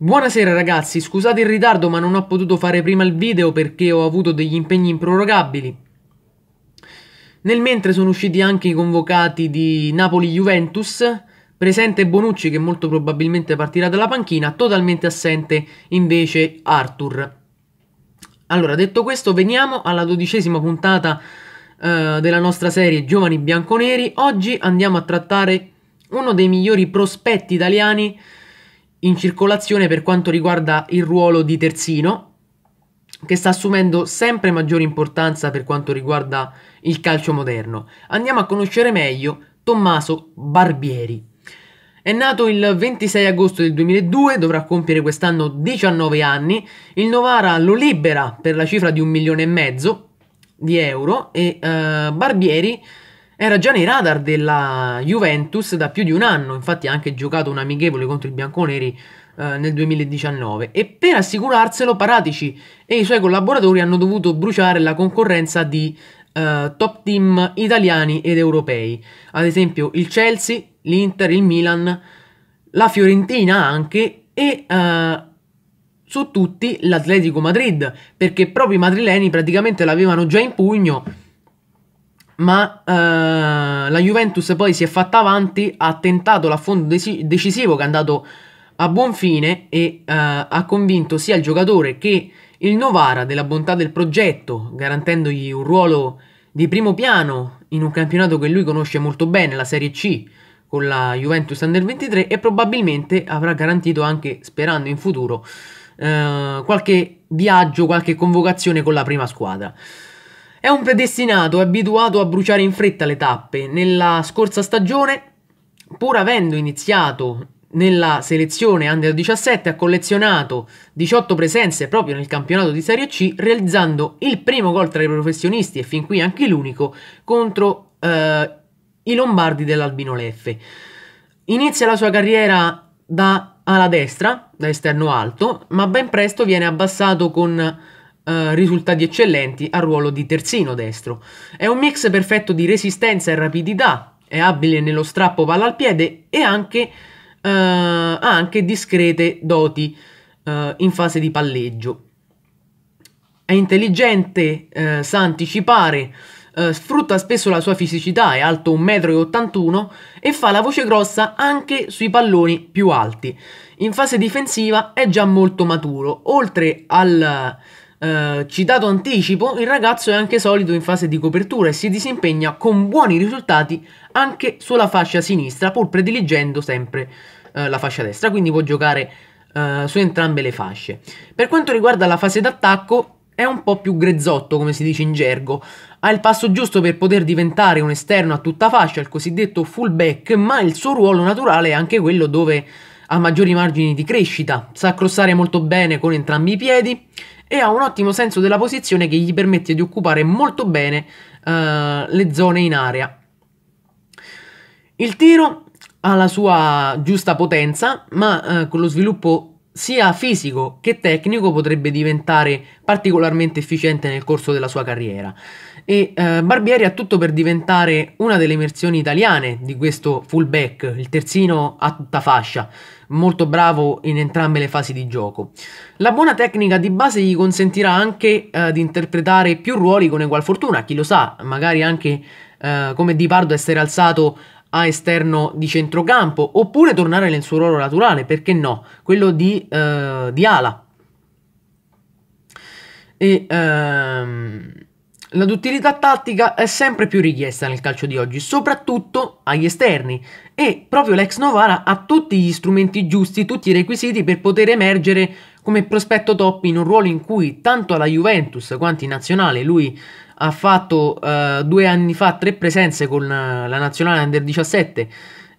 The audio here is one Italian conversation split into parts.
Buonasera ragazzi, scusate il ritardo ma non ho potuto fare prima il video perché ho avuto degli impegni improrogabili. Nel mentre sono usciti anche i convocati di Napoli-Juventus, presente Bonucci che molto probabilmente partirà dalla panchina, totalmente assente invece Arthur. Allora, detto questo, veniamo alla dodicesima puntata eh, della nostra serie Giovani Bianconeri. Oggi andiamo a trattare uno dei migliori prospetti italiani in circolazione per quanto riguarda il ruolo di terzino, che sta assumendo sempre maggiore importanza per quanto riguarda il calcio moderno. Andiamo a conoscere meglio Tommaso Barbieri. È nato il 26 agosto del 2002, dovrà compiere quest'anno 19 anni. Il Novara lo libera per la cifra di un milione e mezzo di euro e eh, Barbieri era già nei radar della Juventus da più di un anno, infatti ha anche giocato un amichevole contro i bianconeri eh, nel 2019 e per assicurarselo Paratici e i suoi collaboratori hanno dovuto bruciare la concorrenza di eh, top team italiani ed europei, ad esempio il Chelsea, l'Inter, il Milan, la Fiorentina anche e eh, su tutti l'Atletico Madrid, perché proprio i madrileni praticamente l'avevano già in pugno ma eh, la Juventus poi si è fatta avanti, ha tentato l'affondo dec- decisivo che è andato a buon fine e eh, ha convinto sia il giocatore che il Novara della bontà del progetto, garantendogli un ruolo di primo piano in un campionato che lui conosce molto bene, la Serie C, con la Juventus Under 23 e probabilmente avrà garantito anche, sperando in futuro, eh, qualche viaggio, qualche convocazione con la prima squadra. È un predestinato abituato a bruciare in fretta le tappe. Nella scorsa stagione, pur avendo iniziato nella selezione under 17 ha collezionato 18 presenze proprio nel campionato di Serie C, realizzando il primo gol tra i professionisti e fin qui anche l'unico contro eh, i lombardi dell'Albino Leffe. Inizia la sua carriera da ala destra, da esterno alto, ma ben presto viene abbassato con eh, risultati eccellenti al ruolo di terzino destro. È un mix perfetto di resistenza e rapidità, è abile nello strappo palla al piede e anche, eh, ha anche discrete doti eh, in fase di palleggio. È intelligente, eh, sa anticipare, eh, sfrutta spesso la sua fisicità, è alto 1,81 m e fa la voce grossa anche sui palloni più alti. In fase difensiva è già molto maturo, oltre al, eh, citato anticipo, il ragazzo è anche solido in fase di copertura e si disimpegna con buoni risultati anche sulla fascia sinistra, pur prediligendo sempre eh, la fascia destra, quindi può giocare eh, su entrambe le fasce. Per quanto riguarda la fase d'attacco, è un po' più grezzotto, come si dice in gergo. Ha il passo giusto per poter diventare un esterno a tutta fascia, il cosiddetto fullback, ma il suo ruolo naturale è anche quello dove ha maggiori margini di crescita. Sa crossare molto bene con entrambi i piedi, e ha un ottimo senso della posizione che gli permette di occupare molto bene eh, le zone in area. Il tiro ha la sua giusta potenza, ma eh, con lo sviluppo sia fisico che tecnico potrebbe diventare particolarmente efficiente nel corso della sua carriera. E eh, Barbieri ha tutto per diventare una delle versioni italiane di questo fullback, il terzino a tutta fascia, molto bravo in entrambe le fasi di gioco. La buona tecnica di base gli consentirà anche eh, di interpretare più ruoli con egual fortuna, chi lo sa, magari anche eh, come Di Pardo essere alzato a esterno di centrocampo, oppure tornare nel suo ruolo naturale, perché no? Quello di, eh, di ala. E, ehm, la duttilità tattica è sempre più richiesta nel calcio di oggi, soprattutto agli esterni. E proprio l'ex Novara ha tutti gli strumenti giusti, tutti i requisiti per poter emergere come prospetto top in un ruolo in cui tanto alla Juventus quanto in nazionale lui ha fatto eh, due anni fa tre presenze con eh, la nazionale under 17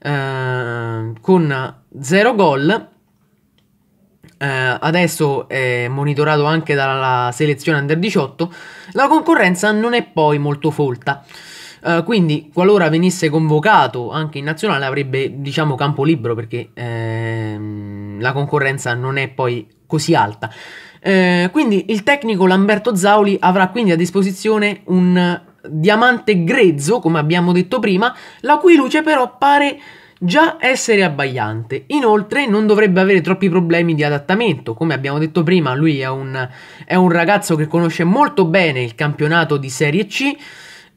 eh, con zero gol. Eh, adesso è monitorato anche dalla selezione under 18. La concorrenza non è poi molto folta. Uh, quindi, qualora venisse convocato anche in nazionale, avrebbe diciamo campo libero perché ehm, la concorrenza non è poi così alta. Eh, quindi il tecnico Lamberto Zauli avrà quindi a disposizione un eh, diamante grezzo, come abbiamo detto prima, la cui luce però pare già essere abbagliante. Inoltre non dovrebbe avere troppi problemi di adattamento, come abbiamo detto prima lui è un, è un ragazzo che conosce molto bene il campionato di Serie C,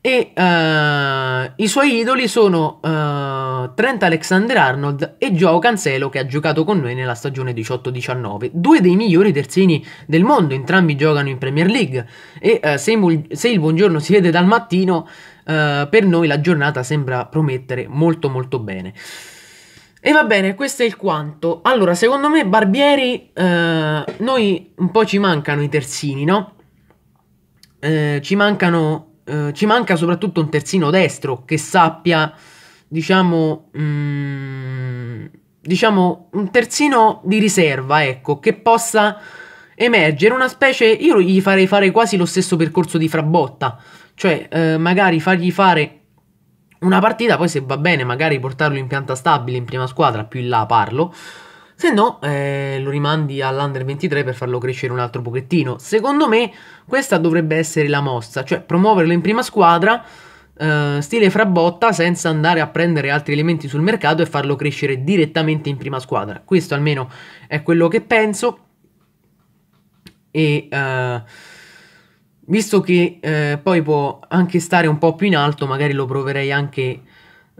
e uh, i suoi idoli sono uh, Trent Alexander-Arnold e Joao Cancelo che ha giocato con noi nella stagione 18-19 due dei migliori terzini del mondo entrambi giocano in Premier League e uh, se, se, il buongiorno si vede dal mattino per noi la giornata sembra promettere molto molto bene e va bene, questo è il quanto. Allora, secondo me Barbieri, noi un po' ci mancano i terzini, no? ci mancano eh, ci manca soprattutto un terzino destro che sappia, diciamo, mm, diciamo, un terzino di riserva, ecco, che possa emergere una specie, io gli farei fare quasi lo stesso percorso di Frabotta, cioè eh, magari fargli fare una partita, poi se va bene magari portarlo in pianta stabile in prima squadra, più in là parlo, se no eh, lo rimandi all'Under 23 per farlo crescere un altro pochettino. Secondo me questa dovrebbe essere la mossa, cioè promuoverlo in prima squadra, eh, stile frabotta, senza andare a prendere altri elementi sul mercato e farlo crescere direttamente in prima squadra. Questo almeno è quello che penso. E... Eh, visto che eh, poi può anche stare un po' più in alto, magari lo proverei anche.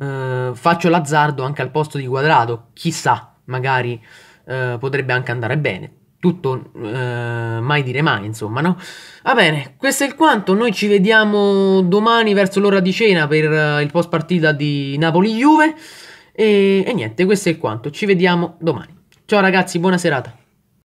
Eh, faccio l'azzardo anche al posto di quadrato, chissà magari eh, potrebbe anche andare bene. Tutto eh, mai dire mai, insomma, no? Va bene, questo è il quanto. Noi ci vediamo domani verso l'ora di cena per uh, il post partita di Napoli-Juve. E, e niente, questo è il quanto. Ci vediamo domani. Ciao ragazzi, buona serata.